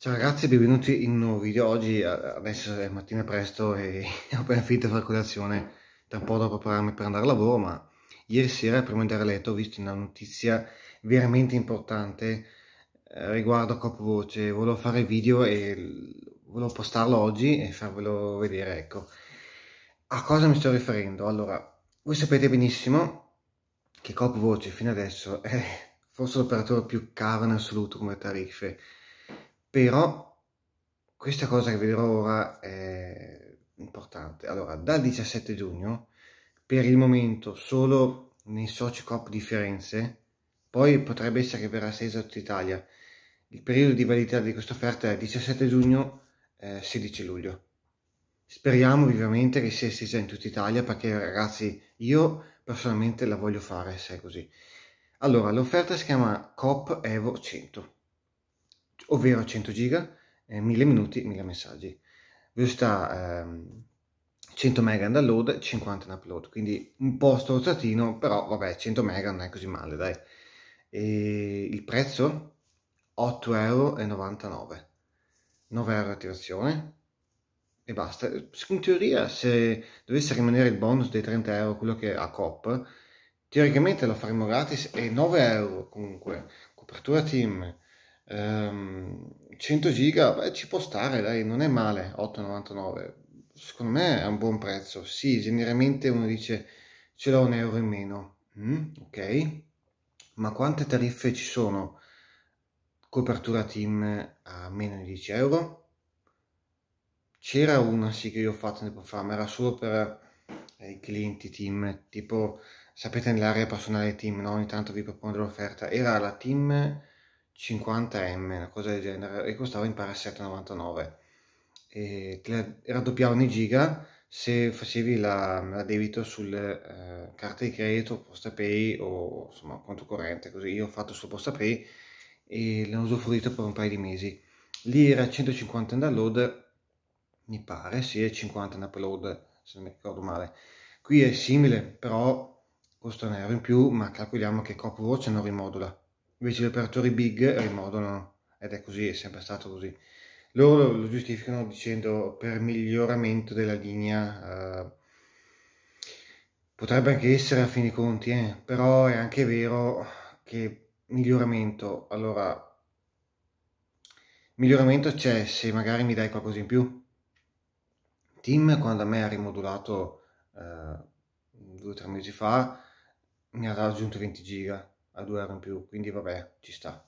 Ciao ragazzi, benvenuti in un nuovo video. Oggi eh, adesso è mattina presto e ho appena finito di fare colazione. Tra un po' devo prepararmi per andare al lavoro, ma ieri sera prima di andare a letto ho visto una notizia veramente importante eh, riguardo a Copvoce. Volevo fare video e volevo postarlo oggi e farvelo vedere, ecco. A cosa mi sto riferendo? Allora, voi sapete benissimo che Copvoce fino adesso è forse l'operatore più caro in assoluto come tariffe però questa cosa che vedrò ora è importante. Allora, dal 17 giugno, per il momento solo nei soci Cop di Firenze, poi potrebbe essere che verrà estesa tutta Italia. Il periodo di validità di questa offerta è 17 giugno, eh, 16 luglio. Speriamo vivamente che sia estesa in tutta Italia perché ragazzi io personalmente la voglio fare se è così. Allora, l'offerta si chiama COP Evo 100 ovvero 100 giga, eh, 1000 minuti, 1000 messaggi. Velocità ehm, 100 mega in download, 50 in upload, quindi un po' strozzatino, però vabbè 100 mega non è così male, dai. E il prezzo? 8,99 euro. 9 euro attivazione e basta. In teoria, se dovesse rimanere il bonus dei 30 euro, quello che a COP, teoricamente lo faremo gratis e 9 euro comunque. Copertura team, Ehm, 100 giga, beh, ci può stare, dai, non è male, 8,99. Secondo me è un buon prezzo. Sì, generalmente uno dice ce l'ho un euro in meno. Mm, ok, ma quante tariffe ci sono? Copertura team a meno di 10 euro? C'era una sì che io ho fatto tempo fa, ma era solo per eh, i clienti team, tipo sapete nell'area personale team, no? ogni tanto vi propongo l'offerta, era la team 50M, una cosa del genere, e costava in pari a 7,99. E te raddoppiavano i giga se facevi la, la debito sulle eh, carte di credito, posta pay o insomma conto corrente, così io ho fatto su posta pay e l'ho usufruito per un paio di mesi. Lì era 150 in download, mi pare, sì, e 50 in upload, se non mi ricordo male. Qui è simile, però costa un euro in più, ma calcoliamo che Copy Watch non rimodula, invece gli operatori big rimodulano ed è così, è sempre stato così. Loro lo giustificano dicendo per miglioramento della linea, eh, potrebbe anche essere a fini conti, eh, però è anche vero che miglioramento, allora, miglioramento c'è se magari mi dai qualcosa in più. Tim quando a me ha rimodulato eh, due o tre mesi fa mi ha aggiunto 20 giga a 2 euro in più, quindi vabbè, ci sta.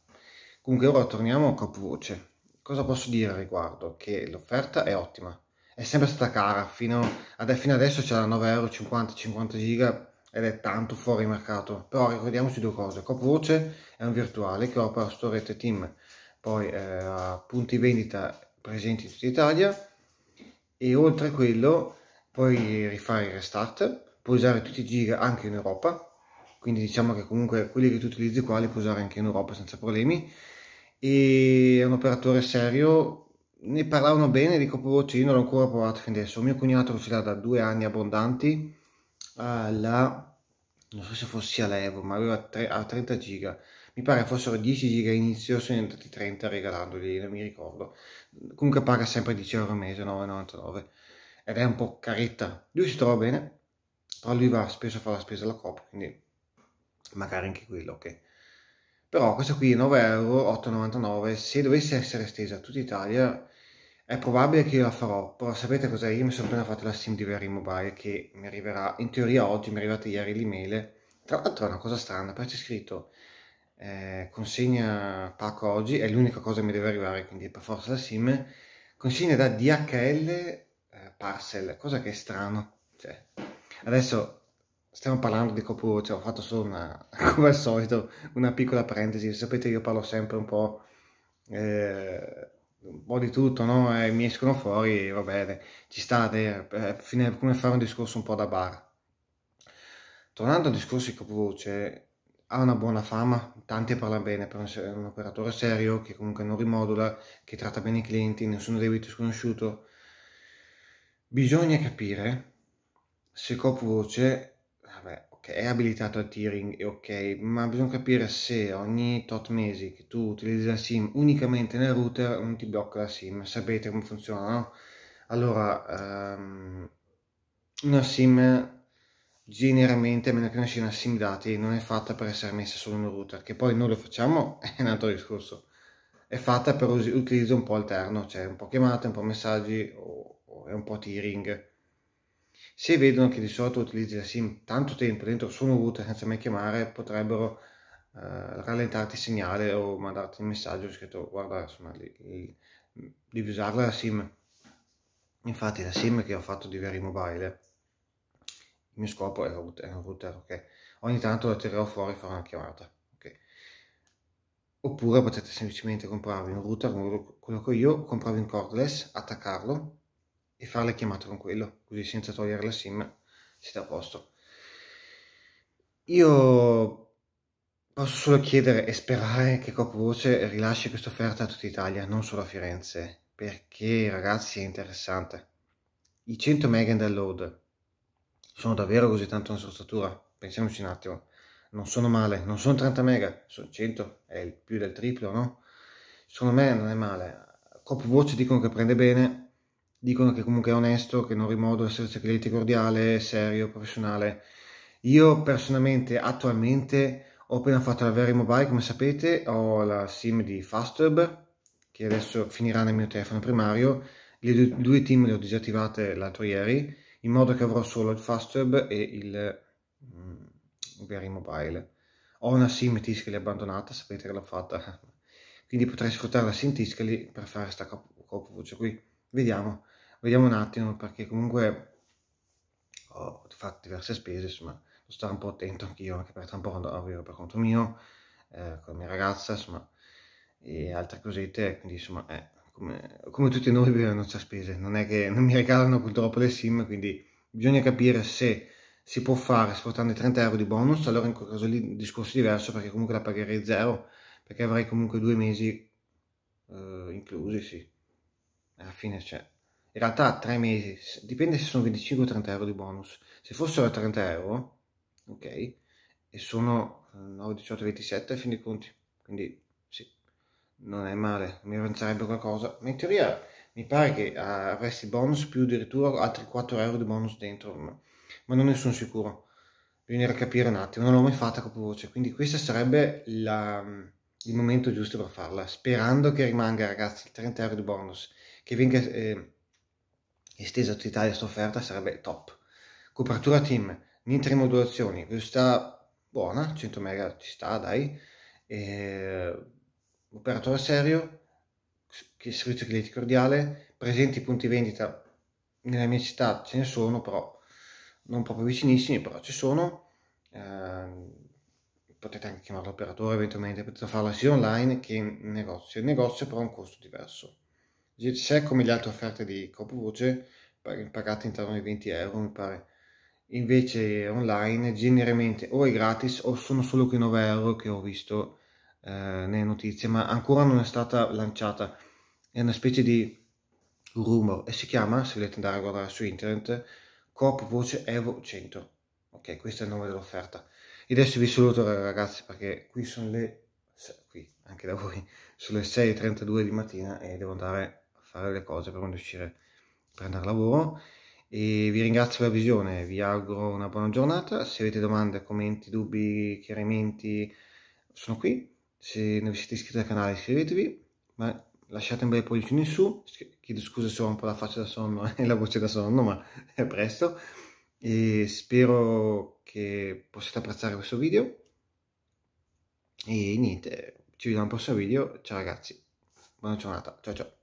Comunque ora torniamo a Copvoce. Cosa posso dire al riguardo? Che l'offerta è ottima. È sempre stata cara, fino, ad, fino adesso c'era 9,50€, 50 giga ed è tanto fuori mercato. Però ricordiamoci due cose. Copvoce è un virtuale che opera su rete team, poi eh, ha punti vendita presenti in tutta Italia e oltre a quello puoi rifare il restart, puoi usare tutti i giga anche in Europa quindi diciamo che comunque quelli che tu utilizzi qua li puoi usare anche in Europa senza problemi e è un operatore serio ne parlavano bene di cioè, non l'ho ancora provato fin adesso. Mio cognato lo ce l'ha da due anni abbondanti, alla, non so se fosse alla Evo, ma aveva tre, a 30 giga. Mi pare fossero 10 giga inizio, sono diventati 30 regalandoli, non mi ricordo. Comunque paga sempre 10 euro al mese, 9,99. Ed è un po' caretta. Lui si trova bene, però lui va spesso a fare la spesa alla Cop, quindi magari anche quello che... Però questa qui 9 euro, 8,99, se dovesse essere estesa a tutta Italia è probabile che io la farò, però sapete cos'è? Io mi sono appena fatto la sim di Very Mobile che mi arriverà, in teoria oggi, mi è arrivata ieri l'email. Tra l'altro è una cosa strana, perché c'è scritto eh, consegna pacco oggi, è l'unica cosa che mi deve arrivare, quindi per forza la sim, consegna da DHL eh, parcel, cosa che è strano. Cioè, adesso stiamo parlando di copuccio, ho fatto solo una, come al solito una piccola parentesi, sapete io parlo sempre un po', eh, un po di tutto, no? E eh, mi escono fuori, e va bene, ci sta, è eh, eh, come fare un discorso un po' da bar. Tornando al discorso di Capovoce, cioè, ha una buona fama, tanti parlano bene, per un, un operatore serio che comunque non rimodula, che tratta bene i clienti, nessuno debito sconosciuto. Bisogna capire se Copvoce cioè, è abilitato al tiering e ok, ma bisogna capire se ogni tot mesi che tu utilizzi la SIM unicamente nel router non ti blocca la SIM, sapete come funziona, no? Allora, um, una SIM generalmente, a meno che non sia una SIM dati, non è fatta per essere messa solo in un router, che poi noi lo facciamo è un altro discorso, è fatta per us- utilizzo un po' alterno, cioè un po' chiamate, un po' messaggi o, o un po' tiering se vedono che di solito utilizzi la SIM tanto tempo dentro su un router senza mai chiamare, potrebbero eh, rallentarti il segnale o mandarti un messaggio scritto guarda insomma, devi usarla la SIM. Infatti la SIM che ho fatto di veri Mobile, il mio scopo è un router, ok? Ogni tanto la tirerò fuori e farò una chiamata oppure potete semplicemente comprarvi un router quello che ho io, comprarvi un cordless, attaccarlo e fare le chiamate con quello, così senza togliere la sim siete a posto. Io posso solo chiedere e sperare che Copvoce rilasci questa offerta a tutta Italia, non solo a Firenze, perché ragazzi è interessante. I 100 MB download sono davvero così tanto una strozzatura? Pensiamoci un attimo. Non sono male, non sono 30 MB, sono 100, è più del triplo, no? Secondo me non è male. Copvoce dicono che prende bene, dicono che comunque è onesto, che non rimodo essersi cliente cordiale, serio, professionale. Io personalmente attualmente ho appena fatto la Very Mobile, come sapete, ho la SIM di Fastweb, che adesso finirà nel mio telefono primario, le due team le ho disattivate l'altro ieri, in modo che avrò solo il Fastweb e il mm, Very Mobile. Ho una SIM Tiscali abbandonata, sapete che l'ho fatta, quindi potrei sfruttare la SIM Tiscali per fare sta cop- copvoce qui. Vediamo. Vediamo un attimo perché comunque ho fatto diverse spese, insomma, devo stare un po' attento anch'io, anche per tra un po' andrò per conto mio, eh, con la mia ragazza, insomma, e altre cosette, quindi insomma, eh, come, come, tutti noi non c'è spese, non è che non mi regalano purtroppo le sim, quindi bisogna capire se si può fare sfruttando i 30 euro di bonus, allora in quel caso lì un discorso diverso perché comunque la pagherei zero, perché avrei comunque due mesi eh, inclusi, sì. Alla fine c'è. Cioè, in realtà tre mesi, dipende se sono 25 o 30 euro di bonus. Se fossero 30 euro, ok, e sono 9, 18, 27, a fin dei conti. Quindi sì, non è male, mi avanzerebbe qualcosa. Ma in teoria mi pare che ah, avresti bonus più addirittura altri 4 euro di bonus dentro, ma non ne sono sicuro. Bisognerà capire un attimo, non l'ho mai fatta capovoce, quindi questo sarebbe la, mm, il momento giusto per farla, sperando che rimanga ragazzi il 30 euro di bonus, che venga... Eh, estesa a tutta Italia questa offerta sarebbe top. Copertura team, niente rimodulazioni, velocità buona, 100 MB ci sta, dai. E... Eh, operatore serio, servizio clienti cordiale, presenti punti vendita nella mia città ce ne sono, però non proprio vicinissimi, però ci sono. Eh, potete anche chiamare l'operatore eventualmente, potete farla sia online che in negozio. Il negozio però ha un costo diverso se come le altre offerte di Copvoce pagate intorno ai 20 euro mi pare invece online generalmente o è gratis o sono solo quei 9 euro che ho visto eh, nelle notizie ma ancora non è stata lanciata è una specie di rumor e si chiama se volete andare a guardare su internet Coop Voce Evo 100 ok questo è il nome dell'offerta e adesso vi saluto ragazzi perché qui sono le qui anche da voi sono 6.32 di mattina e devo andare fare le cose per riuscire per andare a lavoro e vi ringrazio per la visione, vi auguro una buona giornata, se avete domande, commenti, dubbi, chiarimenti sono qui, se non siete iscritti al canale iscrivetevi, ma lasciate un bel pollicino in su, chiedo scusa se ho un po' la faccia da sonno e la voce da sonno, ma è presto, e spero che possiate apprezzare questo video, e niente, ci vediamo al prossimo video, ciao ragazzi, buona giornata, ciao ciao!